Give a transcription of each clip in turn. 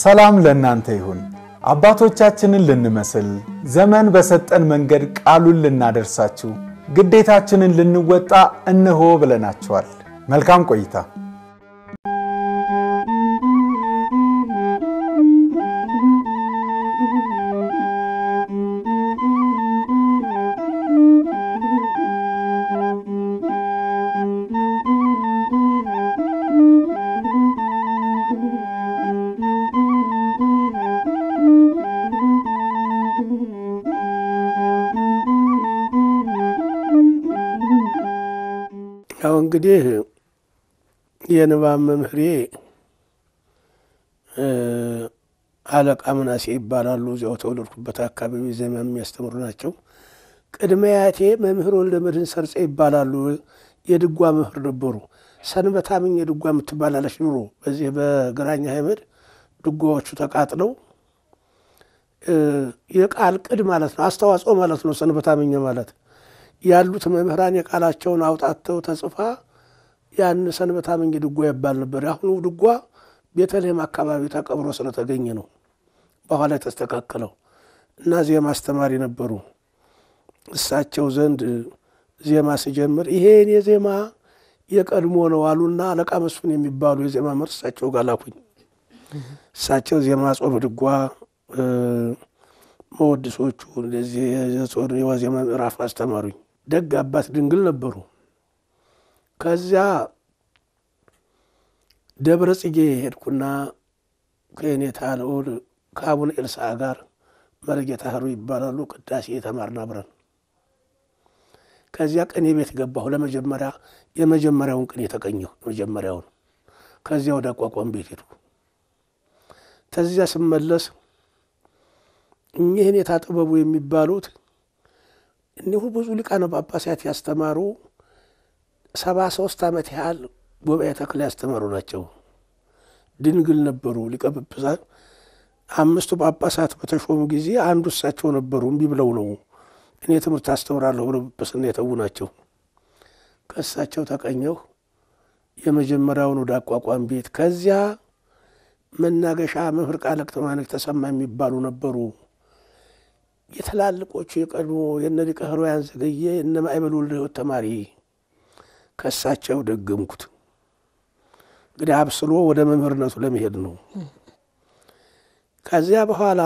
ሰላም ለእናንተ ይሁን። አባቶቻችንን ልንመስል ዘመን በሰጠን መንገድ ቃሉን ልናደርሳችሁ ግዴታችንን ልንወጣ እነሆ ብለናችኋል። መልካም ቆይታ። እንግዲህ የንባብ መምህሬ አለቃ ምናሴ ይባላሉ። እዚያው ተወለድኩበት አካባቢ ዘመን የሚያስተምሩ ናቸው። ቅድመ አያቴ መምህር ወልደመድህን ሰርጸ ይባላሉ። የድጓ መምህር ነበሩ። ሰንበታምኝ የድጓ የምትባላለች ኑሮ በዚህ በግራኝ ሀይመድ ድጓዎቹ ተቃጥለው የቃል ቅድ ማለት ነው አስተዋጽኦ ማለት ነው ሰንበታምኝ ማለት ያሉት መምህራን የቃላቸውን አውጣተው ተጽፋ ያን ሰንበታ መንገድ ድጓ ይባል ነበር። አሁኑ ድጓ ቤተልሔም አካባቢ ተቀብሮ ስለተገኘ ነው በኋላ የተስተካከለው እና ዜማ አስተማሪ ነበሩ። እሳቸው ዘንድ ዜማ ሲጀምር ይሄን የዜማ የቀድሞ ነው አሉና አለቃ መስፍን የሚባሉ የዜማ መር እሳቸው ጋር ላኩኝ። እሳቸው ዜማ ጾም ድጓ መወድሶቹ እንደዚህ የጾም የዋዜማ ምዕራፍ አስተማሩኝ። ደግ አባት ድንግል ነበሩ። ከዚያ ደብረ ጽጌ ሄድኩና ከኔታ ልዑል ከአቡነ ኤልሳ ጋር መርጌታ ህሩ ይባላሉ ቅዳሴ የተማርን አብረን። ከዚያ ቅኔ ቤት ገባሁ። ለመጀመሪያ የመጀመሪያውን ቅኔ ተቀኘሁ። መጀመሪያውን። ከዚያ ወደ አቋቋም ቤት ሄድኩ። ከዚያ ስመለስ እኚህ ኔታ ጥበቡ የሚባሉት እኒሁ ብዙ ሊቃነ ጳጳሳት ያስተማሩ ሰባ ሶስት ዓመት ያህል ጉባኤ ተክለ ያስተማሩ ናቸው። ድንግል ነበሩ። ሊቀ ጳጳሳት አምስቱ ጳጳሳት በተሾሙ ጊዜ አንዱ እሳቸው ነበሩ። እምቢ ብለው ነው እኔ ትምህርት አስተምራለሁ ብለው ጵጵስና የተዉ ናቸው። ከእሳቸው ተቀኘሁ። የመጀመሪያውን ወደ አቋቋም ቤት ከዚያ መናገሻ መምህር ቃለቅ ተማነክ ተሰማ የሚባሉ ነበሩ። የትላልቆቹ የቀድሞ የነ ሊቀ ሕሩያን ዘገየ እነ ማዕበል ወልደ ሕይወት ተማሪ ከሳቸው ደገምኩት። እንግዲህ አብስሎ ወደ መምህርነቱ ለመሄድ ነው። ከዚያ በኋላ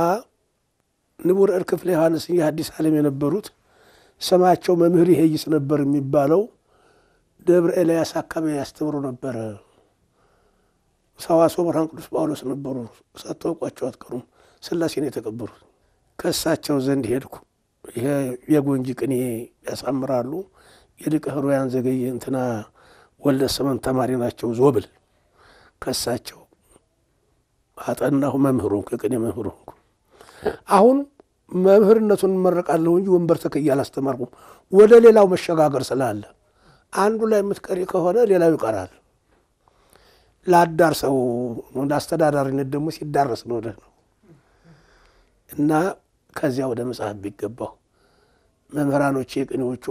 ንቡር እር ክፍለ ዮሐንስ የአዲስ ዓለም የነበሩት ስማቸው መምህር ይሄይስ ነበር የሚባለው ደብረ ኤልያስ አካባቢ ያስተምሩ ነበረ። ሰዋስወ ብርሃን ቅዱስ ጳውሎስ ነበሩ። ሳታውቋቸው አትቀሩም። ነው የተቀበሩት ከእሳቸው ዘንድ ሄድኩ። ይሄ የጎንጂ ቅኔ ያሳምራሉ። የሊቀ ሕሩያን ዘገየ እንትና ወልደ ሰመን ተማሪ ናቸው። ዞብል ከሳቸው አጠናሁ መምህር ከቅኔ የቅኔ አሁን መምህርነቱን እመረቃለሁ እንጂ ወንበር ተክዬ አላስተማርኩም። ወደ ሌላው መሸጋገር ስላለ አንዱ ላይ የምትቀሪ ከሆነ ሌላው ይቀራል። ለአዳር ሰው አስተዳዳሪነት ደግሞ ሲዳረስ ነው ደህ ነው እና ከዚያ ወደ መጽሐፍ ቢገባው መምህራኖቼ ቅኔዎቹ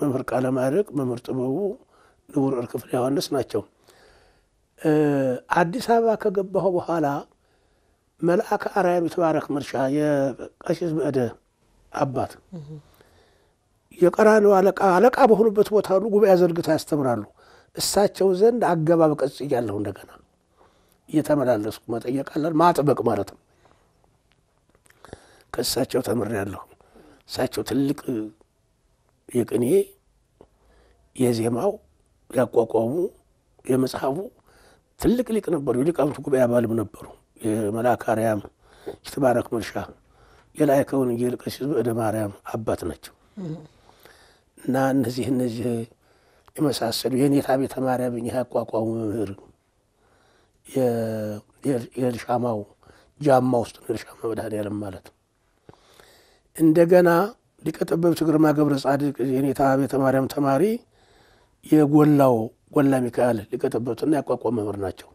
መምህር ቃለ ማድረግ መምህር ጥበቡ፣ ንቡር ክፍለ ዮሐንስ ናቸው። አዲስ አበባ ከገባሁ በኋላ መልአከ አርያም የተባረክ መርሻ የቀሲስ በእደ አባት የቀራንዮ አለቃ አለቃ በሆኑበት ቦታ ሁሉ ጉባኤ ዘርግተው ያስተምራሉ። እሳቸው ዘንድ አገባብ ቀጽ እያለሁ እንደገና እየተመላለስኩ መጠየቃለን ማጥበቅ ማለት ነው። ከእሳቸው ተምሬያለሁ። እሳቸው ትልቅ የቅኔ የዜማው ያቋቋሙ የመጽሐፉ ትልቅ ሊቅ ነበሩ። የሊቃውንት ጉባኤ አባልም ነበሩ። የመልአከ አርያም ይትባረክ መርሻ የላይከ ወንጌል ቀሲስ በእደ ማርያም አባት ናቸው እና እነዚህ እነዚህ የመሳሰሉ የኔታ ቤተ ማርያም እኚህ ያቋቋሙ መምህር የእልሻማው ጃማ ውስጥ ነው። መድኃኔዓለም ማለት እንደገና ሊቀ ጠበብት ግርማ ገብረ ጻድቅ የኔታ ቤተ ማርያም ተማሪ የጎላው ጎላ ሚካኤል ሊቀ ጠበብትና ያቋቋም መምህር ናቸው።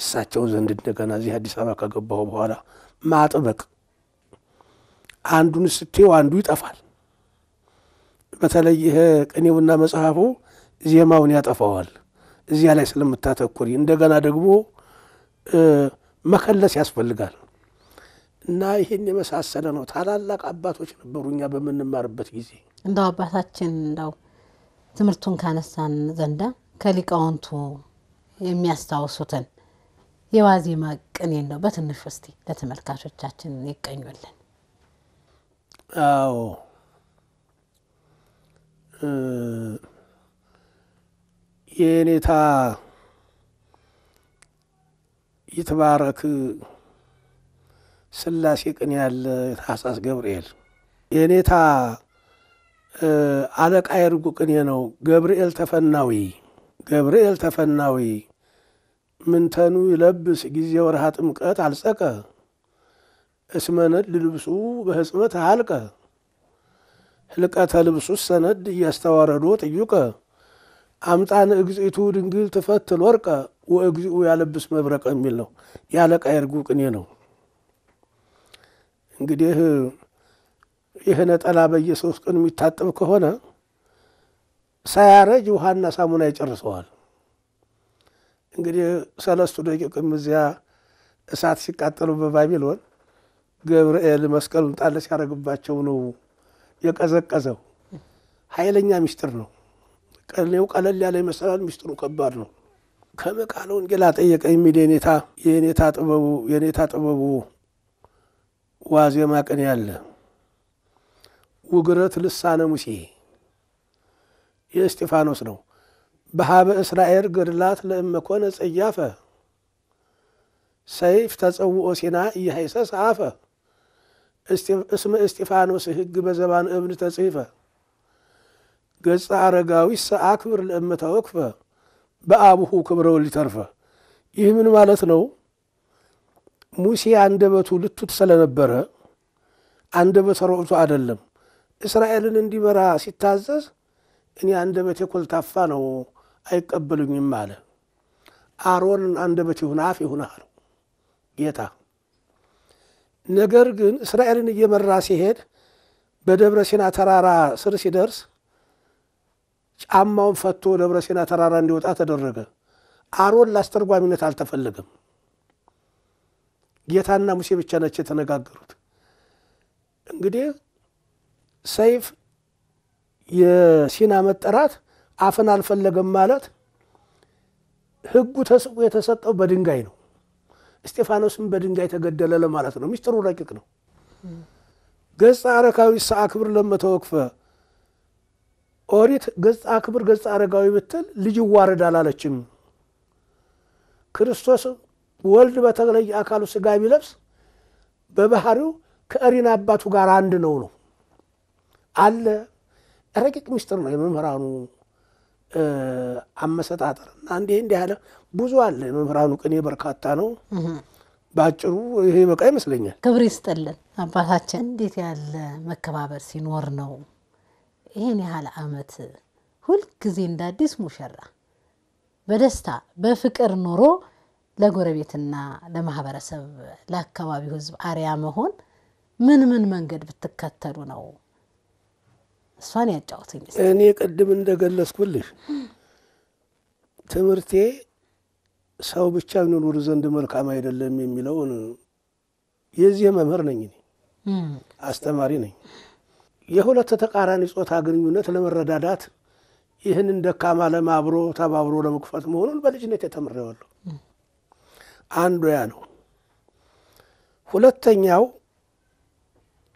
እሳቸው ዘንድ እንደገና እዚህ አዲስ አበባ ከገባሁ በኋላ ማጥበቅ አንዱን ስትው አንዱ ይጠፋል። በተለይ ይሄ ቅኔውና መጽሐፉ ዜማውን ያጠፋዋል። እዚያ ላይ ስለምታተኩሪ እንደገና ደግሞ መከለስ ያስፈልጋል። እና ይህን የመሳሰለ ነው። ታላላቅ አባቶች ነበሩ እኛ በምንማርበት ጊዜ። እንደው አባታችን እንደው ትምህርቱን ካነሳን ዘንዳ ከሊቃውንቱ የሚያስታውሱትን የዋዜማ ቅኔ ነው በትንሹ እስቲ ለተመልካቾቻችን ይቀኙልን። አዎ የኔታ ይትባረክ ስላሴ ቅን ያለ ታኅሳስ ገብርኤል የኔታ አለቃ የርጉ ቅኔ ነው። ገብርኤል ተፈናዊ ገብርኤል ተፈናዊ ምንተኑ ይለብስ ጊዜ ወርሃ ጥምቀት አልጸቀ እስመነድ ልብሱ በሕጽበት አልቀ ህልቀተ ልብሱ ሰነድ እያስተዋረዶ ጥዩቀ አምጣን እግዚቱ ድንግል ትፈትል ወርቀ ወእግዚኡ ያለብስ መብረቀ የሚል ነው። የአለቃ የርጉ ቅኔ ነው። እንግዲህ ይህ ነጠላ በየሶስት ቀን የሚታጠብ ከሆነ ሳያረጅ ውሃና ሳሙና ይጨርሰዋል። እንግዲህ ሰለስቱ ደቂቅም እዚያ እሳት ሲቃጠሉ በባቢሎን ገብርኤል መስቀሉን ጣል ሲያደርግባቸው ነው የቀዘቀዘው። ኃይለኛ ሚስጥር ነው። ቀኔው ቀለል ያለ ይመስላል፣ ሚስጥሩ ከባድ ነው። ከመቃለ ወንጌል አጠየቀኝ የሚል የኔታ ጥበቡ ዋዜማ ቀን ያለ ውግረት ልሳነ ሙሴ የእስጢፋኖስ ነው። በሀበ እስራኤል ገድላት ለእመኮነ ጸያፈ ሰይፍ ተጸውኦ ሲና እየሐይሰስ አፈ እስመ እስጢፋኖስ ሕግ በዘባን እብን ተጽፈ ገጸ አረጋዊ ሰአክብር ለእመታወክፈ በአቡሁ ክብረውን ሊተርፈ ይህ ምን ማለት ነው? ሙሴ አንደበቱ ልቱት ስለነበረ አንደበተ ርቱዕ አይደለም። እስራኤልን እንዲመራ ሲታዘዝ እኔ አንደበቴ ኮልታፋ ነው አይቀበሉኝም አለ። አሮን አንደበት ይሁን አፍ ይሁን አለው ጌታ። ነገር ግን እስራኤልን እየመራ ሲሄድ በደብረ ሲና ተራራ ስር ሲደርስ ጫማውን ፈቶ ደብረ ሲና ተራራ እንዲወጣ ተደረገ። አሮን ለአስተርጓሚነት አልተፈለገም። ጌታና ሙሴ ብቻ ናቸው የተነጋገሩት። እንግዲህ ሰይፍ የሲና መጠራት አፍን አልፈለገም ማለት ህጉ ተስቦ የተሰጠው በድንጋይ ነው። እስጢፋኖስም በድንጋይ ተገደለ ለማለት ነው። ሚስጥሩ ረቂቅ ነው። ገጽ ሰአ ክብር ለመተወክፈ ኦሪት ገጽ አክብር ገጽ አረጋዊ ብትል ልጅ ይዋረዳል አላለችም። ክርስቶስ ወልድ በተለየ አካሉ ስጋ ቢለብስ በባህሪው ከእሪን አባቱ ጋር አንድ ነው ነው አለ። ረቂቅ ምስጢር ነው የመምህራኑ አመሰጣጠር እና እንዲህ እንዲህ ያለ ብዙ አለ። የመምህራኑ ቅኔ በርካታ ነው። በአጭሩ ይሄ በቃ ይመስለኛል። ክብር ይስጥልን አባታችን። እንዴት ያለ መከባበር ሲኖር ነው ይህን ያህል አመት ሁልጊዜ እንደ አዲስ ሙሽራ በደስታ በፍቅር ኖሮ ለጎረቤትና ለማህበረሰብ ለአካባቢው ህዝብ አርያ መሆን ምን ምን መንገድ ብትከተሉ ነው? እሷን ያጫውትኝ። እኔ ቅድም እንደገለጽኩልሽ ትምህርቴ ሰው ብቻ ይኑር ዘንድ መልካም አይደለም የሚለውን የዚህ መምህር ነኝ፣ አስተማሪ ነኝ። የሁለት ተቃራኒ ጾታ ግንኙነት ለመረዳዳት ይህንን ደካማ ለማብሮ ተባብሮ ለመክፈት መሆኑን በልጅነት የተምሬዋለሁ። አንዱ ያ ነው። ሁለተኛው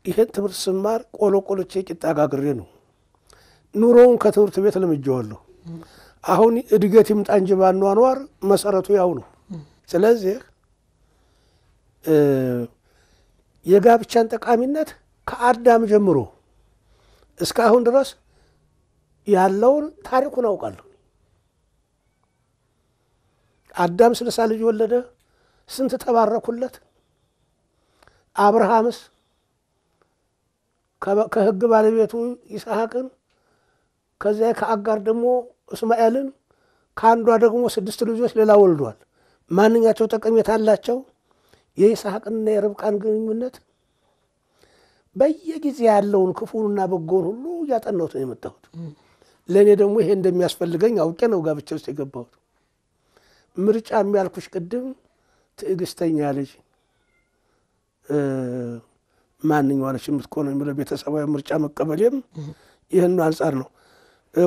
ይህን ትምህርት ስማር ቆሎ ቆሎቼ ቂጣ ጋግሬ ነው። ኑሮውን ከትምህርት ቤት ለምጄዋለሁ። አሁን እድገት ይምጣ እንጂ ባኗኗር መሰረቱ ያው ነው። ስለዚህ የጋብቻን ጠቃሚነት ከአዳም ጀምሮ እስካሁን ድረስ ያለውን ታሪኩን አውቃለሁ። አዳም ስልሳ ልጅ ወለደ። ስንት ተባረኩለት። አብርሃምስ ከህግ ባለቤቱ ይስሐቅን ከዚያ ከአጋር ደግሞ እስማኤልን ከአንዷ ደግሞ ስድስት ልጆች ሌላ ወልዷል። ማንኛቸው ጠቀሜታ አላቸው? የይስሐቅንና የርብቃን ግንኙነት በየጊዜ ያለውን ክፉንና በጎን ሁሉ እያጠናሁት ነው የመጣሁት። ለእኔ ደግሞ ይሄ እንደሚያስፈልገኝ አውቄ ነው ጋብቻ ውስጥ የገባሁት። ምርጫ የሚያልኩሽ ቅድም ትዕግስተኛ ልጅ ማንኛዋለች የምትኮነ የሚለው ቤተሰባዊ ምርጫ መቀበሌም ይህን አንጻር ነው።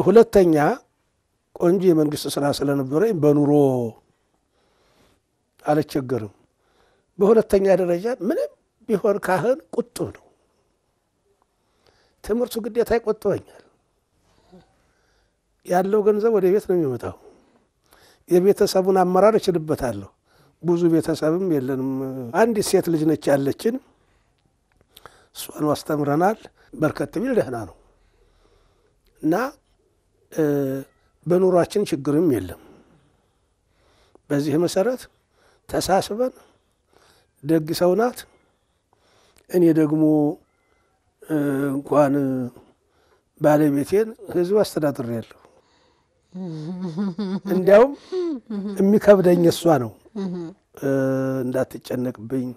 ሁለተኛ ቆንጆ የመንግስት ስራ ስለነበረኝ በኑሮ አልቸገርም። በሁለተኛ ደረጃ ምንም ቢሆን ካህን ቁጡብ ነው። ትምህርቱ ግዴታ ይቆጥበኛል። ያለው ገንዘብ ወደ ቤት ነው የሚመጣው። የቤተሰቡን አመራር እችልበታለሁ። ብዙ ቤተሰብም የለንም። አንዲት ሴት ልጅ ነች ያለችን፣ እሷን አስተምረናል። በርከት ቢል ደህና ነው እና በኑሯችን ችግርም የለም። በዚህ መሰረት ተሳስበን ደግ ሰው ናት። እኔ ደግሞ እንኳን ባለቤቴን ህዝብ አስተዳድሬያለሁ። እንዲያውም የሚከብደኝ እሷ ነው። እንዳትጨነቅብኝ፣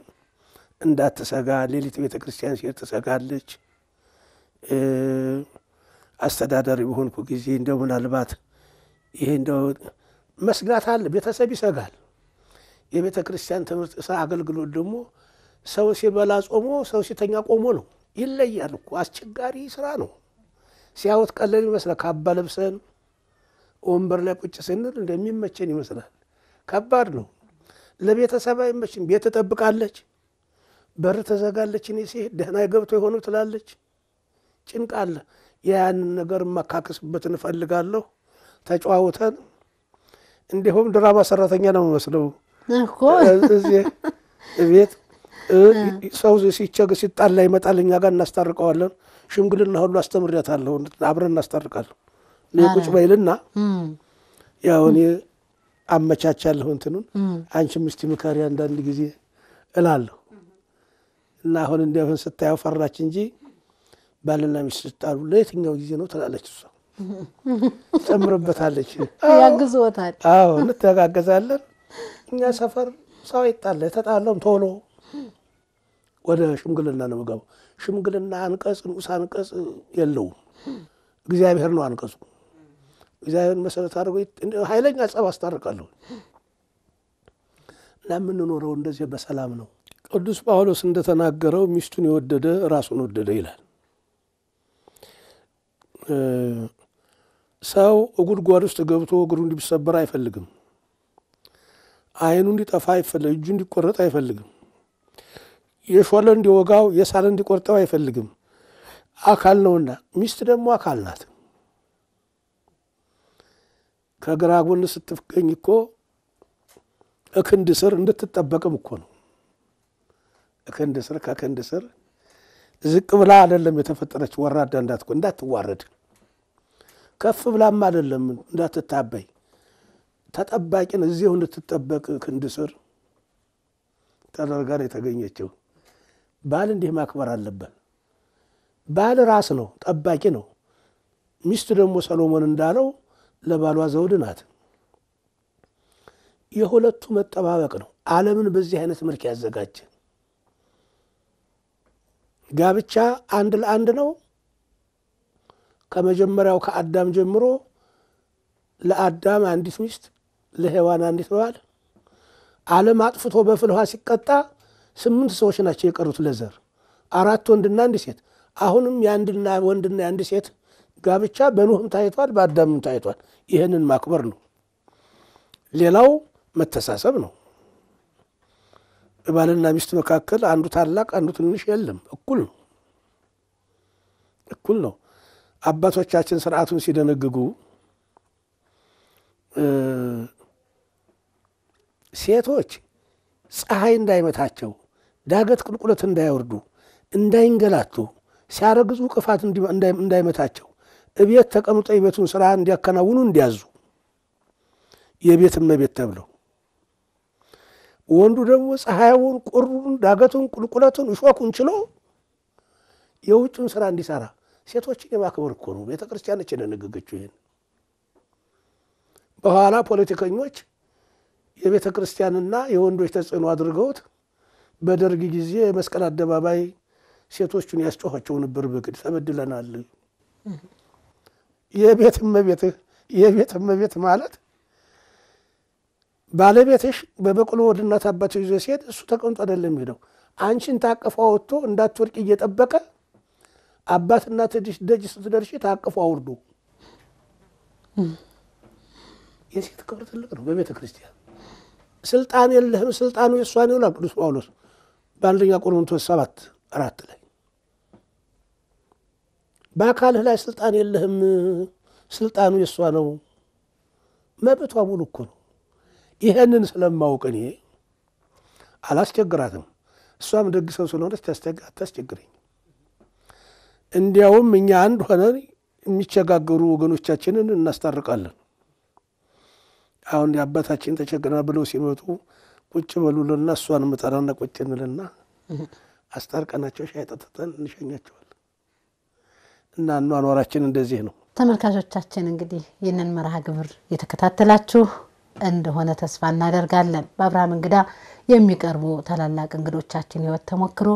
እንዳትሰጋ። ሌሊት ቤተ ክርስቲያን ሲሄድ ትሰጋለች። አስተዳዳሪ በሆንኩ ጊዜ እንደው ምናልባት ይሄ እንደው መስጋት አለ። ቤተሰብ ይሰጋል። የቤተ ክርስቲያን ትምህርት ስራ አገልግሎት ደግሞ ሰው ሲበላ ጾሞ፣ ሰው ሲተኛ ቆሞ ነው። ይለያል እኮ አስቸጋሪ ስራ ነው። ሲያወት ቀለል ይመስላል። ካባ ለብሰን ወንበር ላይ ቁጭ ስንል እንደሚመቸን ይመስላል። ከባድ ነው። ለቤተሰብ አይመችም። ቤት ትጠብቃለች፣ በር ተዘጋለች፣ እኔ ሲሄድ ደህና ገብቶ የሆኑ ትላለች። ጭንቅ አለ። ያንን ነገር የማካከስበትን እንፈልጋለሁ። ተጫዋውተን እንዲሁም ድራማ ሰራተኛ ነው መስለው እዚህ ቤት ሰው ሲቸግ ሲጣላ ይመጣል፣ እኛ ጋር እናስታርቀዋለን። ሽምግልና ሁሉ አስተምሪያታለሁ፣ አብረን እናስታርቃለሁ። ቁጭ በይልና ያው እኔ አመቻቻለሁ እንትኑን አንቺም እስቲ ምከሪ አንዳንድ ጊዜ እላለሁ። እና አሁን እንዲያሁን ስታየው ፈራች እንጂ ባልና ሚስት ስጣሉ ለየትኛው ጊዜ ነው ትላለች እሷ ጨምርበታለች፣ ያግዝወታል። አዎ እንተጋገዛለን። እኛ ሰፈር ሰው ይጣለ ተጣለም ቶሎ ወደ ሽምግልና ነው ገቡ። ሽምግልና አንቀጽ ንዑስ አንቀጽ የለውም። እግዚአብሔር ነው አንቀጹ። እግዚአብሔርን መሰረት አድርጎ ሀይለኛ ጸብ አስታርቃለሁ እና የምንኖረው እንደዚህ በሰላም ነው። ቅዱስ ጳውሎስ እንደተናገረው ሚስቱን የወደደ ራሱን ወደደ ይላል። ሰው ጉድጓድ ውስጥ ገብቶ እግሩ እንዲሰበር አይፈልግም። አይኑ እንዲጠፋ አይፈልግም። እጁ እንዲቆረጥ አይፈልግም። የሾለ እንዲወጋው፣ የሳለ እንዲቆርጠው አይፈልግም። አካል ነውና፣ ሚስት ደግሞ አካል ናት። ከግራ ጎን ስትገኝ እኮ እክንድ ስር እንድትጠበቅም እኮ ነው። እክንድ ስር ከክንድ ስር ዝቅ ብላ አይደለም የተፈጠረች ወራዳ እንዳት እንዳትዋረድ፣ ከፍ ብላም አይደለም እንዳትታበይ፣ ተጠባቂን እዚሁ እንድትጠበቅ ክንድ ስር ተደርጋን የተገኘችው። ባል እንዲህ ማክበር አለበት ባል ራስ ነው፣ ጠባቂ ነው። ሚስት ደግሞ ሰሎሞን እንዳለው ለባሏ ዘውድ ናት። የሁለቱ መጠባበቅ ነው ዓለምን በዚህ አይነት መልክ ያዘጋጀ። ጋብቻ አንድ ለአንድ ነው። ከመጀመሪያው ከአዳም ጀምሮ ለአዳም አንዲት ሚስት፣ ለሔዋን አንዲት ባል። ዓለም አጥፍቶ በፍልሃ ሲቀጣ ስምንት ሰዎች ናቸው የቀሩት ለዘር አራት ወንድና አንድ ሴት። አሁንም የአንድና ወንድና የአንድ ሴት ጋብቻ በኑህም ታይቷል፣ በአዳምም ታይቷል። ይህንን ማክበር ነው። ሌላው መተሳሰብ ነው። በባልና ሚስት መካከል አንዱ ታላቅ አንዱ ትንሽ የለም፣ እኩል ነው፣ እኩል ነው። አባቶቻችን ስርዓቱን ሲደነግጉ ሴቶች ፀሐይ እንዳይመታቸው ዳገት ቁልቁለት እንዳይወርዱ እንዳይንገላቱ ሲያረግዙ ቅፋት እንዳይመታቸው እቤት ተቀምጦ የቤቱን ስራ እንዲያከናውኑ እንዲያዙ የቤት እመቤት ተብለው፣ ወንዱ ደግሞ ፀሐዩን፣ ቁሩን፣ ዳገቱን፣ ቁልቁለቱን፣ እሾኩን ችሎ የውጭውን ስራ እንዲሰራ ሴቶችን የማክበር እኮ ነው። ቤተ ክርስቲያኖች የደነገገችው ይሄን። በኋላ ፖለቲከኞች የቤተ ክርስቲያንና የወንዶች ተጽዕኖ አድርገውት በደርግ ጊዜ መስቀል አደባባይ ሴቶቹን ያስጮኋቸው ነበር። በግድ ተበድለናል የቤት እመቤትህ የቤት እመቤት ማለት ባለቤትሽ በበቅሎ ወደ እናት አባት ይዞ ሲሄድ እሱ ተቀምጦ አይደለም ሄደው አንቺን ታቅፎ ወጥቶ እንዳትወድቅ እየጠበቀ አባት ትድሽ ደጅ ስትደርሺ ታቅፎ አውርዶ። የሴት ክብር ትልቅ ነው። በቤተ ክርስቲያን ስልጣን የለህም፣ ስልጣኑ የእሷን ይውላል ቅዱስ ጳውሎስ በአንደኛ ቆሮንቶስ ሰባት አራት ላይ በአካልህ ላይ ስልጣን የለህም፣ ስልጣኑ የእሷ ነው። መብቷ ሙሉ እኮ ነው። ይህንን ስለማውቅ እኔ አላስቸግራትም። እሷም ደግ ሰው ስለሆነች አታስቸግረኝ። እንዲያውም እኛ አንድ ሆነን የሚቸጋገሩ ወገኖቻችንን እናስታርቃለን። አሁን አባታችን ተቸግረና ብለው ሲመጡ ቁጭ በሉልና እሷን ምጠራና ቁጭ እንልና አስታርቀናቸው ሻይ ጠጥተን እንሸኛቸዋለን። እና አኗኗራችን እንደዚህ ነው። ተመልካቾቻችን እንግዲህ ይህንን መርሃ ግብር የተከታተላችሁ እንደሆነ ተስፋ እናደርጋለን። በአብርሃም እንግዳ የሚቀርቡ ታላላቅ እንግዶቻችን ህይወት ተሞክሮ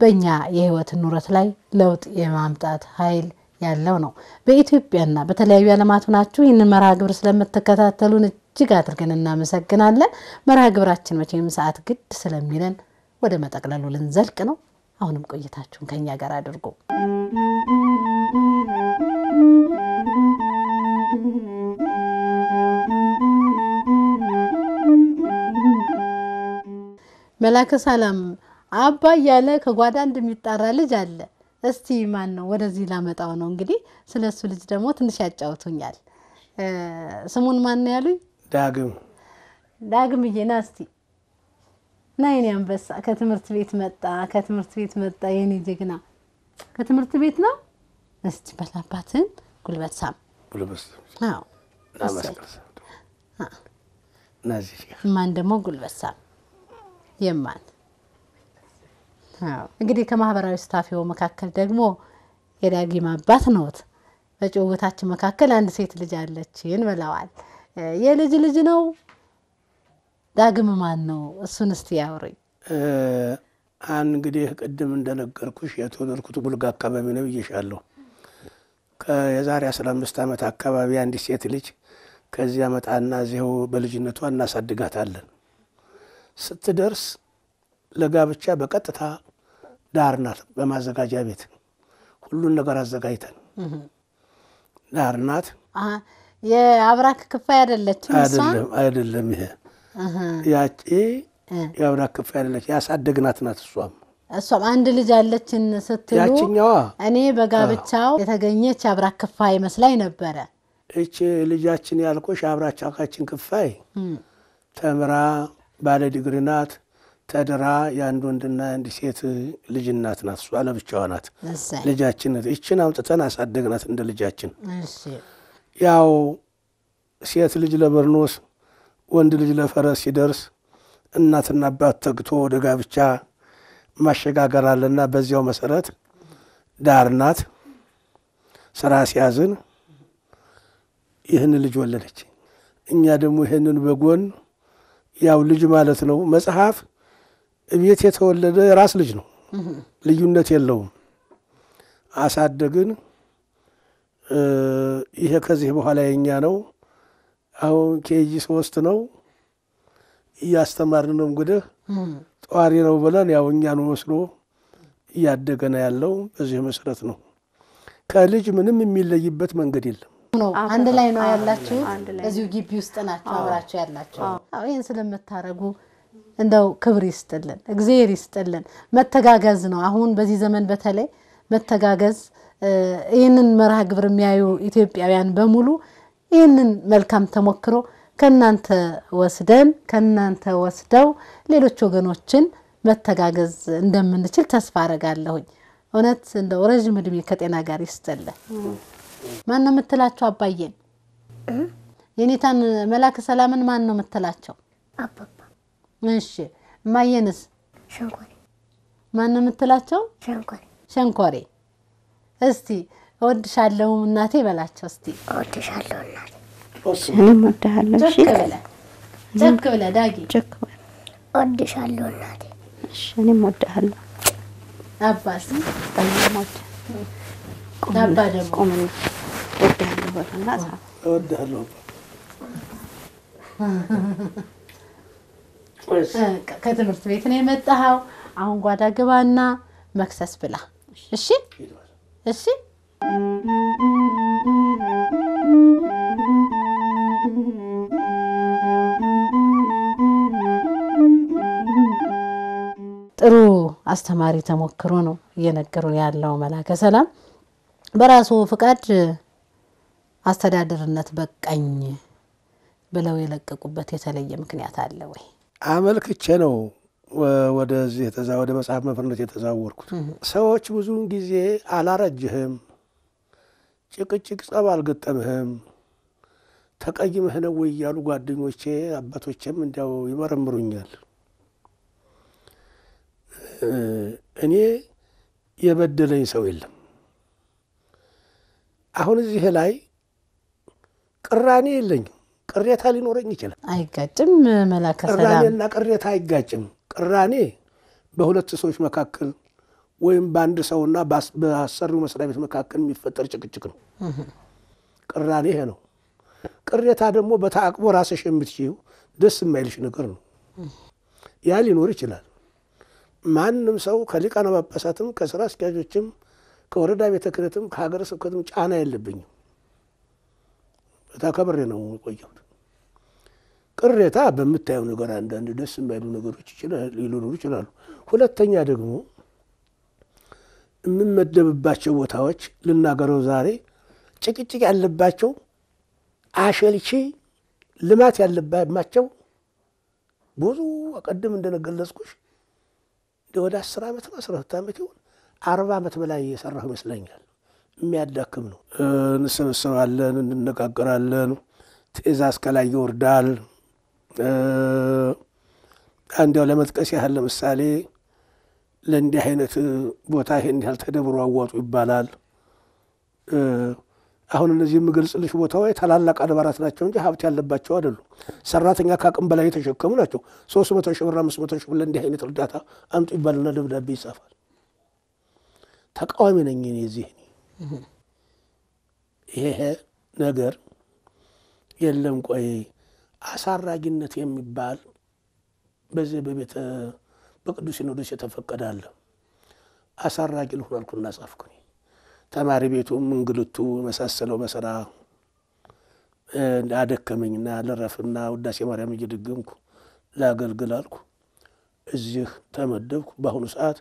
በእኛ የህይወት ኑረት ላይ ለውጥ የማምጣት ኃይል ያለው ነው። በኢትዮጵያና በተለያዩ ዓለማት ሆናችሁ ይህንን መርሃ ግብር ስለምትከታተሉን እጅግ አድርገን እናመሰግናለን። መርሃ ግብራችን መቼም ሰዓት ግድ ስለሚለን ወደ መጠቅለሉ ልንዘልቅ ነው። አሁንም ቆይታችሁን ከኛ ጋር አድርጉ። መላከ ሰላም አባ እያለ ከጓዳ እንደሚጣራ ልጅ አለ። እስቲ ማን ነው? ወደዚህ ላመጣው ነው። እንግዲህ ስለ እሱ ልጅ ደግሞ ትንሽ ያጫውቱኛል። ስሙን ማን ነው ያሉኝ? ዳግም። ዳግምዬ ና እስቲ ና የኔ አንበሳ። ከትምህርት ቤት መጣ፣ ከትምህርት ቤት መጣ የኔ ጀግና። ከትምህርት ቤት ነው ስትበል አባትን ጉልበት ሳም ማን ደግሞ ጉልበት ሳም የማን እንግዲህ ከማህበራዊ ስታፊዎ መካከል ደግሞ የዳጊም አባት ነዎት። በጭውውታችን መካከል አንድ ሴት ልጅ አለችን ብለዋል። የልጅ ልጅ ነው። ዳግም ማን ነው? እሱን እስቲ ያውሩኝ። እንግዲህ ቅድም እንደነገርኩሽ የተወለድኩት ቡልጋ አካባቢ ነው ብዬሻለሁ። የዛሬ 15 ዓመት አካባቢ አንዲት ሴት ልጅ ከዚያ መጣና እዚሁ በልጅነቷ እናሳድጋታለን። ስትደርስ ለጋብቻ በቀጥታ ዳር ናት። በማዘጋጃ ቤት ሁሉን ነገር አዘጋጅተን ዳር ናት። የአብራክ ክፋይ አይደለችም። አይደለም አይደለም። ይሄ ያቺ የአብራክ ክፋይ አይደለች። ያሳደግናት ናት እሷም እሷም አንድ ልጅ አለችን ስትሉ እኔ በጋብቻው የተገኘች አብራ ክፋይ መስላኝ ነበረ። እች ልጃችን ያልኩሽ አብራቻካችን ክፋይ ተምራ ባለ ዲግሪ ናት። ተድራ የአንድ ወንድና የአንድ ሴት ልጅናት ናት። እሷ ለብቻዋ ናት። ልጃችን እችን አምጥተን አሳደግናት እንደ ልጃችን። ያው ሴት ልጅ ለበርኖስ ወንድ ልጅ ለፈረስ ሲደርስ እናትና አባት ተግቶ ወደ ጋብቻ ማሸጋገር አለና በዚያው መሰረት ዳርናት ስራ ሲያዝን ይህንን ልጅ ወለደች። እኛ ደግሞ ይህንን በጎን ያው ልጅ ማለት ነው መጽሐፍ እቤት የተወለደ ራስ ልጅ ነው፣ ልዩነት የለውም። አሳደግን። ይሄ ከዚህ በኋላ የኛ ነው። አሁን ኬጂ ሶስት ነው እያስተማርን ነው እንግዲህ ጠዋሪ ነው ብለን ያው እኛን ወስዶ እያደገ ነው ያለው። በዚህ መሰረት ነው ከልጅ ምንም የሚለይበት መንገድ የለም። አንድ ላይ ነው ያላችሁ፣ እዚሁ ግቢ ውስጥ ናቸው አብራችሁ ያላችሁ። ይህን ስለምታደርጉ እንደው ክብር ይስጥልን፣ እግዜር ይስጥልን። መተጋገዝ ነው አሁን በዚህ ዘመን በተለይ መተጋገዝ። ይህንን መርሃ ግብር የሚያዩ ኢትዮጵያውያን በሙሉ ይህንን መልካም ተሞክሮ ከእናንተ ወስደን ከእናንተ ወስደው ሌሎች ወገኖችን መተጋገዝ እንደምንችል ተስፋ አረጋለሁኝ። እውነት እንደው ረዥም እድሜ ከጤና ጋር ይስጥልን። ማን ነው የምትላቸው? አባዬን የኔታን መላክ ሰላምን ማን ነው የምትላቸው? አባባ። እሺ እማዬንስ? ሸንኮሬ። ማን ነው የምትላቸው? ሸንኮሬ። ሸንኮሬ። እስቲ እወድሻለሁ እናቴ በላቸው። እስቲ እወድሻለሁ እናቴ እሺ እኔም እወድሃለሁ። እሺ ብለህ ዳጊ ብለህ እናቴ። እሺ እኔም አባስ ከትምህርት ቤት ነው የመጣኸው። አሁን ጓዳ ግባና መክሰስ ብላ። እሺ እሺ ጥሩ አስተማሪ ተሞክሮ ነው እየነገሩን ያለው መላከ ሰላም። በራሱ ፍቃድ አስተዳደርነት በቃኝ ብለው የለቀቁበት የተለየ ምክንያት አለ ወይ? አመልክቼ ነው ወደዚህ ወደ መጽሐፍ መምህርነት የተዛወርኩት። ሰዎች ብዙውን ጊዜ አላረጅህም፣ ጭቅጭቅ ጸብ አልገጠምህም፣ ተቀይመህ ነው ወይ እያሉ ጓደኞቼ አባቶቼም እንዲያው ይመረምሩኛል። እኔ የበደለኝ ሰው የለም። አሁን እዚህ ላይ ቅራኔ የለኝም። ቅሬታ ሊኖረኝ ይችላል። አይጋጭም። መላከ ቅራኔና ቅሬታ አይጋጭም። ቅራኔ በሁለት ሰዎች መካከል ወይም በአንድ ሰውና በአሰሪው መስሪያ ቤት መካከል የሚፈጠር ጭቅጭቅ ነው። ቅራኔ ይሄ ነው። ቅሬታ ደግሞ በተአቅቦ ራስሽ የምትችይው ደስ የማይልሽ ነገር ነው። ያ ሊኖር ይችላል። ማንም ሰው ከሊቃነ ጳጳሳትም ከስራ አስኪያጆችም ከወረዳ ቤተ ክህነትም ከሀገረ ስብከትም ጫና የለብኝም። ታከብሬ ነው የቆየሁት። ቅሬታ በምታየው ነገር አንዳንድ ደስ የማይሉ ነገሮች ሊኖሩ ይችላሉ። ሁለተኛ ደግሞ የምመደብባቸው ቦታዎች ልናገረው ዛሬ ጭቅጭቅ ያለባቸው አሸልቺ ልማት ያለባቸው ብዙ አቀድም እንደነገለጽኩሽ ወደ አስር ዓመት ነው አስራ ሁለት ዓመት ይሆን አርባ ዓመት በላይ እየሰራሁ ይመስለኛል። የሚያዳክም ነው። እንሰበሰባለን፣ እንነጋገራለን። ትእዛዝ ከላይ ይወርዳል። እንዲያው ለመጥቀስ ያህል ለምሳሌ ለእንዲህ አይነት ቦታ ይሄን ያህል ተደብሮ አዋጡ ይባላል። አሁን እነዚህ የምገልጽልሽ ቦታዎች ታላላቅ አድባራት ናቸው እንጂ ሀብት ያለባቸው አይደሉም። ሰራተኛ ከአቅም በላይ የተሸከሙ ናቸው። ሶስት መቶ ሺህ ብር፣ አምስት መቶ ሺህ ብር ለእንዲህ አይነት እርዳታ አምጡ ይባልና ደብዳቤ ይጻፋል። ተቃዋሚ ነኝ የዚህ ይሄ ነገር የለም። ቆይ አሳራጊነት የሚባል በዚህ በቤተ በቅዱስ ሲኖዶስ የተፈቀዳለ አሳራጊ ልሆን አልኩና ጻፍኩኝ። ተማሪ ቤቱም እንግልቱ መሳሰለው መሰራ አደከመኝና ልረፍና ውዳሴ ማርያም እየደገምኩ ላገልግል አልኩ። እዚህ ተመደብኩ። በአሁኑ ሰዓት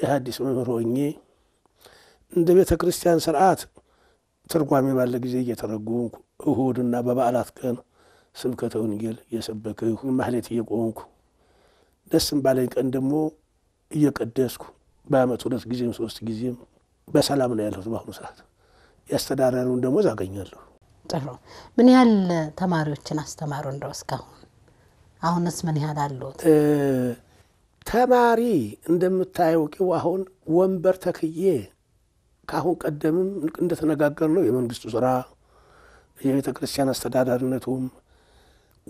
የሐዲስ መምህር ሆኜ እንደ ቤተ ክርስቲያን ስርዓት ትርጓሜ ባለ ጊዜ እየተረጎምኩ እሁድና በበዓላት ቀን ስብከተ ወንጌል እየሰበከ ማህሌት እየቆምኩ ደስም ባለኝ ቀን ደግሞ እየቀደስኩ በአመት ሁለት ጊዜም ሶስት ጊዜም በሰላም ነው ያለሁት። በአሁኑ ሰዓት ያስተዳዳሪውን ደሞዝ አገኛለሁ። ጥሩ። ምን ያህል ተማሪዎችን አስተማሩ? እንደው እስካሁን አሁንስ ምን ያህል አለሁት? ተማሪ እንደምታውቂው አሁን ወንበር ተክዬ ከአሁን ቀደምም እንደተነጋገር ነው የመንግስቱ ስራ የቤተ ክርስቲያን አስተዳዳሪነቱም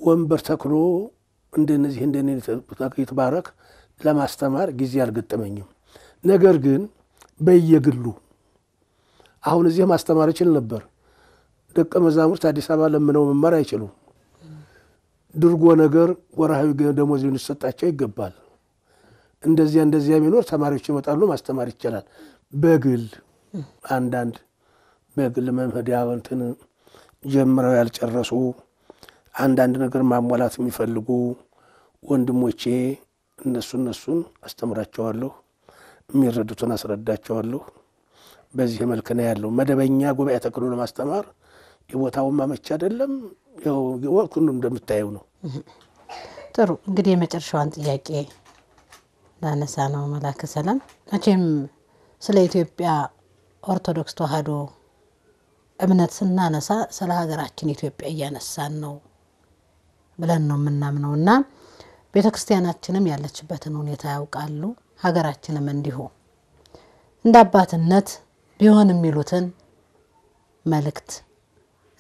ወንበር ተክሎ እንደነዚህ እንደኔ የተባረክ ለማስተማር ጊዜ አልገጠመኝም። ነገር ግን በየግሉ አሁን እዚህ ማስተማር ይችል ነበር። ደቀ መዛሙርት አዲስ አበባ ለምነው መማር አይችሉም። ድርጎ ነገር ወርሃዊ ደሞዝ ሊሰጣቸው ይገባል። እንደዚያ እንደዚያ ቢኖር ተማሪዎች ይመጣሉ፣ ማስተማር ይቻላል። በግል አንዳንድ በግል መምህር እንትን ጀምረው ያልጨረሱ አንዳንድ ነገር ማሟላት የሚፈልጉ ወንድሞቼ እነሱ እነሱን አስተምራቸዋለሁ። የሚረዱትን አስረዳቸዋለሁ። በዚህ መልክ ነው ያለው። መደበኛ ጉባኤ ተክሎ ለማስተማር የቦታውን ማመቻ አይደለም፣ ወቅቱን እንደምታየው ነው። ጥሩ እንግዲህ የመጨረሻዋን ጥያቄ ላነሳ ነው። መላከ ሰላም መቼም ስለ ኢትዮጵያ ኦርቶዶክስ ተዋህዶ እምነት ስናነሳ ስለ ሀገራችን ኢትዮጵያ እያነሳን ነው ብለን ነው የምናምነው እና ቤተ ክርስቲያናችንም ያለችበትን ሁኔታ ያውቃሉ ሀገራችንም እንዲሁ እንደ አባትነት ቢሆን የሚሉትን መልእክት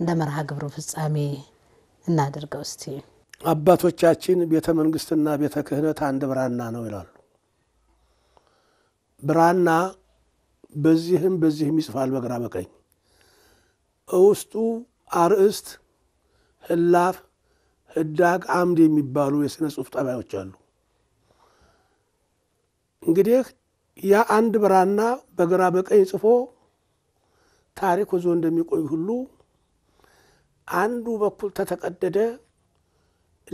እንደ መርሃ ግብሩ ፍጻሜ እናድርገው። እስቲ አባቶቻችን ቤተ መንግስትና ቤተ ክህነት አንድ ብራና ነው ይላሉ። ብራና በዚህም በዚህም ይጽፋል በግራ በቀኝ። ውስጡ አርእስት፣ ህላፍ፣ ህዳግ፣ አምድ የሚባሉ የሥነ ጽሑፍ ጠባዮች አሉ። እንግዲህ ያ አንድ ብራና በግራ በቀኝ ጽፎ ታሪክ ይዞ እንደሚቆይ ሁሉ አንዱ በኩል ተተቀደደ፣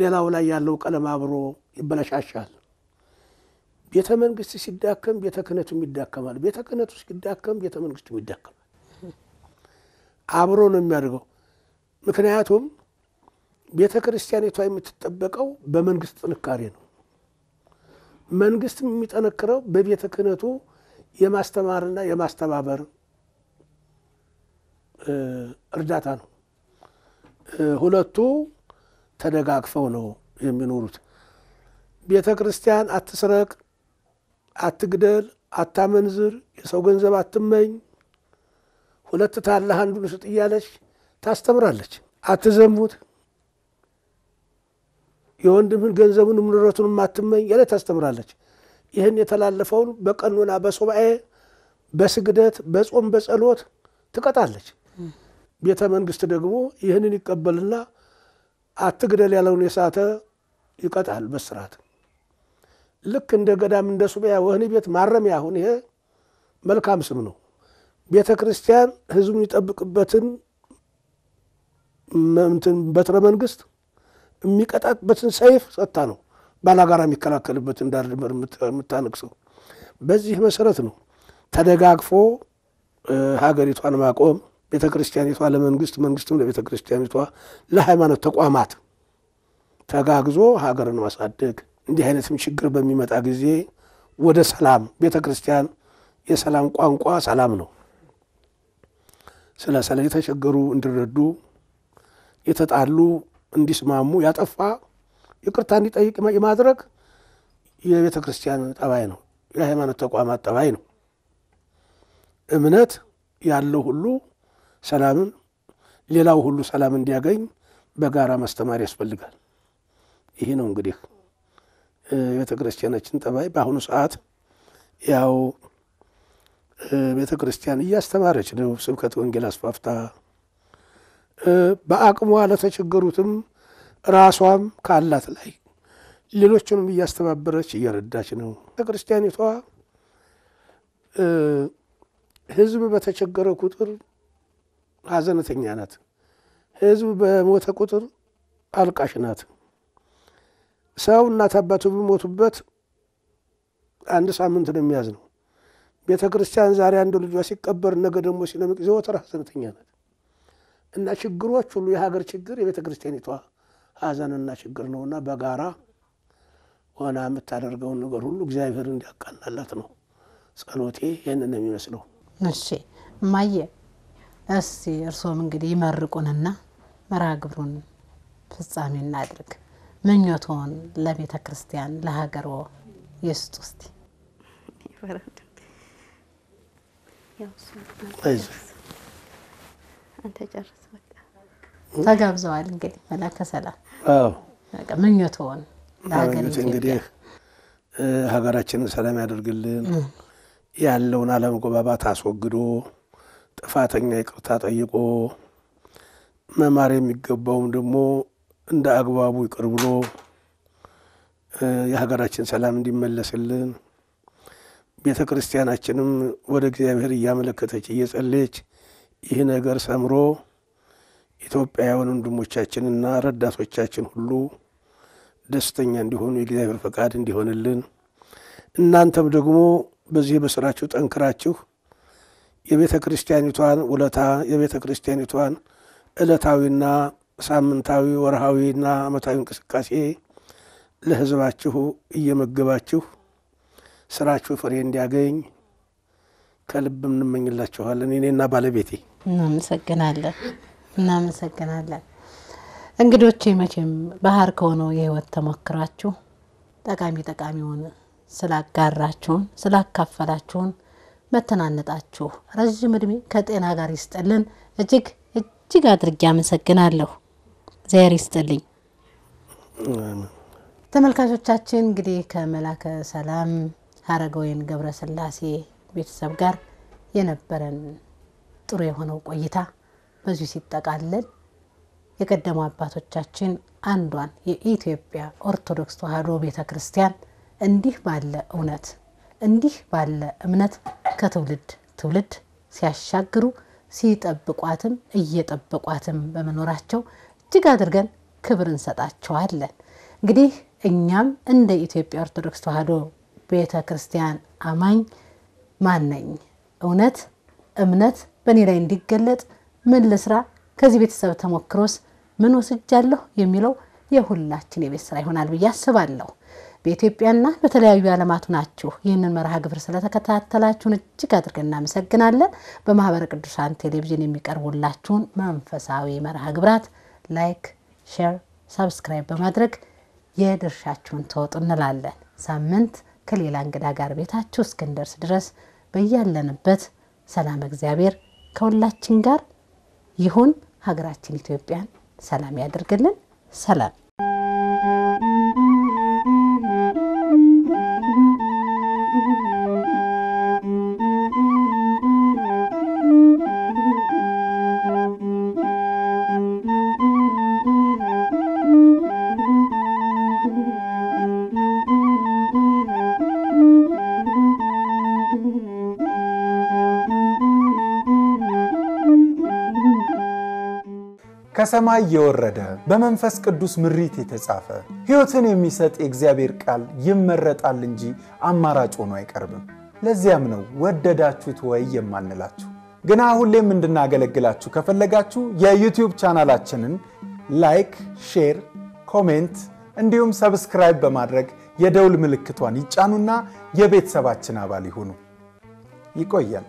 ሌላው ላይ ያለው ቀለም አብሮ ይበለሻሻል። ቤተ መንግስት ሲዳከም ቤተ ክህነቱም ይዳከማል። ቤተ ክህነቱ ሲዳከም ቤተ መንግስቱም ይዳከማል። አብሮ ነው የሚያደርገው። ምክንያቱም ቤተ ክርስቲያኒቷ የምትጠበቀው በመንግስት ጥንካሬ ነው። መንግስትም የሚጠነክረው በቤተ ክህነቱ የማስተማርና የማስተባበር እርዳታ ነው። ሁለቱ ተደጋግፈው ነው የሚኖሩት። ቤተ ክርስቲያን አትስረቅ፣ አትግደል፣ አታመንዝር፣ የሰው ገንዘብ አትመኝ፣ ሁለት ታለህ አንዱን ስጥ እያለች ታስተምራለች። አትዘሙት የወንድምህን ገንዘቡንም ንብረቱንም አትመኝ ያለ ታስተምራለች። ይህን የተላለፈውን በቀኖና በሶባኤ በስግደት በጾም በጸሎት ትቀጣለች። ቤተ መንግስት ደግሞ ይህንን ይቀበልና አትግደል ያለውን የሳተ ይቀጣል በስርዓት ልክ እንደ ገዳም እንደ ሱባኤ ወህኒ ቤት ማረሚያ አሁን ይሄ መልካም ስም ነው። ቤተ ክርስቲያን ህዝቡ የሚጠብቅበትን በትረ መንግስት የሚቀጣበትን ሰይፍ ሰጥታ ነው ባላጋራ የሚከላከልበትን ዳር ድንበር የምታነግሰው። በዚህ መሰረት ነው ተደጋግፎ ሀገሪቷን ማቆም ቤተ ክርስቲያኒቷ ለመንግስት፣ መንግስትም ለቤተ ክርስቲያኒቷ፣ ለሃይማኖት ተቋማት ተጋግዞ ሀገርን ማሳደግ እንዲህ አይነትም ችግር በሚመጣ ጊዜ ወደ ሰላም ቤተ ክርስቲያን የሰላም ቋንቋ ሰላም ነው። ስለ የተቸገሩ እንዲረዱ የተጣሉ እንዲስማሙ ያጠፋ ይቅርታ እንዲጠይቅ የማድረግ የቤተ ክርስቲያን ጠባይ ነው፣ የሃይማኖት ተቋማት ጠባይ ነው። እምነት ያለው ሁሉ ሰላምን፣ ሌላው ሁሉ ሰላም እንዲያገኝ በጋራ ማስተማር ያስፈልጋል። ይህ ነው እንግዲህ ቤተ ክርስቲያናችን ጠባይ። በአሁኑ ሰዓት ያው ቤተ ክርስቲያን እያስተማረች ነው። ስብከት ወንጌል አስፋፍታ በአቅሟ ለተቸገሩትም ራሷም ካላት ላይ ሌሎችንም እያስተባበረች እየረዳች ነው። ቤተክርስቲያኒቷ ሕዝብ በተቸገረ ቁጥር ሐዘነተኛ ናት። ሕዝብ በሞተ ቁጥር አልቃሽ ናት። ሰው እናት አባቱ ቢሞቱበት አንድ ሳምንት ነው የሚያዝ ነው። ቤተ ክርስቲያን ዛሬ አንድ ልጇ ሲቀበር ነገ ደግሞ ሲነምቅ ዘወትር ሐዘነተኛ ናት። እና ችግሮች ሁሉ የሀገር ችግር የቤተ ክርስቲያኒቷ ሀዘንና ችግር ነውና በጋራ ሆና የምታደርገውን ነገር ሁሉ እግዚአብሔር እንዲያቃናላት ነው ጸሎቴ። ይህንን የሚመስለው እሺ። እማዬ እስቲ እርሶም እንግዲህ ይመርቁንና መርሃ ግብሩን ፍጻሜ እናድርግ። ምኞቶን ለቤተ ክርስቲያን ለሀገሮ የስጡ እስቲ አንተ ጨርስ። ተጋብዘዋል እንግዲህ መላከ ሰላም። እንግዲህ ሀገራችንን ሰላም ያደርግልን፣ ያለውን አለመግባባት አስወግዶ ጥፋተኛ ይቅርታ ጠይቆ መማር የሚገባውም ደግሞ እንደ አግባቡ ይቅር ብሎ የሀገራችን ሰላም እንዲመለስልን ቤተ ክርስቲያናችንም ወደ እግዚአብሔር እያመለከተች እየጸለየች ይህ ነገር ሰምሮ ኢትዮጵያውያን ወንድሞቻችንና ረዳቶቻችን ሁሉ ደስተኛ እንዲሆኑ የእግዚአብሔር ፈቃድ እንዲሆንልን እናንተም ደግሞ በዚህ በስራችሁ ጠንክራችሁ የቤተ ክርስቲያኒቷን ውለታ የቤተ ክርስቲያኒቷን ዕለታዊና ሳምንታዊ ወርሃዊና ዓመታዊ እንቅስቃሴ ለሕዝባችሁ እየመገባችሁ ስራችሁ ፍሬ እንዲያገኝ ከልብ እንመኝላችኋለን እኔና ባለቤቴ። እናመሰግናለን እናመሰግናለን። እንግዶቼ መቼም ባህር ከሆነው የህይወት ተሞክራችሁ ጠቃሚ ጠቃሚውን ስላጋራችሁን ስላካፈላችሁን መተናነጣችሁ ረዥም እድሜ ከጤና ጋር ይስጥልን። እጅግ እጅግ አድርጌ አመሰግናለሁ። ዘር ይስጥልኝ። ተመልካቾቻችን እንግዲህ ከመላከ ሰላም ሀረገወይን ገብረስላሴ ቤተሰብ ጋር የነበረን ጥሩ የሆነው ቆይታ በዚሁ ሲጠቃለል የቀደሙ አባቶቻችን አንዷን የኢትዮጵያ ኦርቶዶክስ ተዋሕዶ ቤተ ክርስቲያን እንዲህ ባለ እውነት እንዲህ ባለ እምነት ከትውልድ ትውልድ ሲያሻግሩ ሲጠብቋትም እየጠበቋትም በመኖራቸው እጅግ አድርገን ክብር እንሰጣቸዋለን። እንግዲህ እኛም እንደ ኢትዮጵያ ኦርቶዶክስ ተዋሕዶ ቤተ ክርስቲያን አማኝ ማን ነኝ እውነት እምነት በእኔ ላይ እንዲገለጥ ምን ልስራ፣ ከዚህ ቤተሰብ ተሞክሮስ ምን ወስጃለሁ የሚለው የሁላችን የቤት ስራ ይሆናል ብዬ አስባለሁ። በኢትዮጵያና በተለያዩ ዓለማቱ ናችሁ ይህንን መርሃ ግብር ስለተከታተላችሁን እጅግ አድርገን እናመሰግናለን። በማህበረ ቅዱሳን ቴሌቪዥን የሚቀርቡላችሁን መንፈሳዊ መርሃ ግብራት ላይክ፣ ሼር፣ ሰብስክራይብ በማድረግ የድርሻችሁን ተወጡ እንላለን። ሳምንት ከሌላ እንግዳ ጋር ቤታችሁ እስክንደርስ ድረስ በያለንበት ሰላም እግዚአብሔር ከሁላችን ጋር ይሁን። ሀገራችን ኢትዮጵያን ሰላም ያደርግልን። ሰላም ከሰማይ የወረደ በመንፈስ ቅዱስ ምሪት የተጻፈ ሕይወትን የሚሰጥ የእግዚአብሔር ቃል ይመረጣል እንጂ አማራጭ ሆኖ አይቀርብም። ለዚያም ነው ወደዳችሁት ወይ የማንላችሁ። ግና ሁሌም እንድናገለግላችሁ ከፈለጋችሁ የዩቲዩብ ቻናላችንን ላይክ፣ ሼር፣ ኮሜንት እንዲሁም ሰብስክራይብ በማድረግ የደውል ምልክቷን ይጫኑና የቤተሰባችን አባል ይሁኑ። ይቆያል።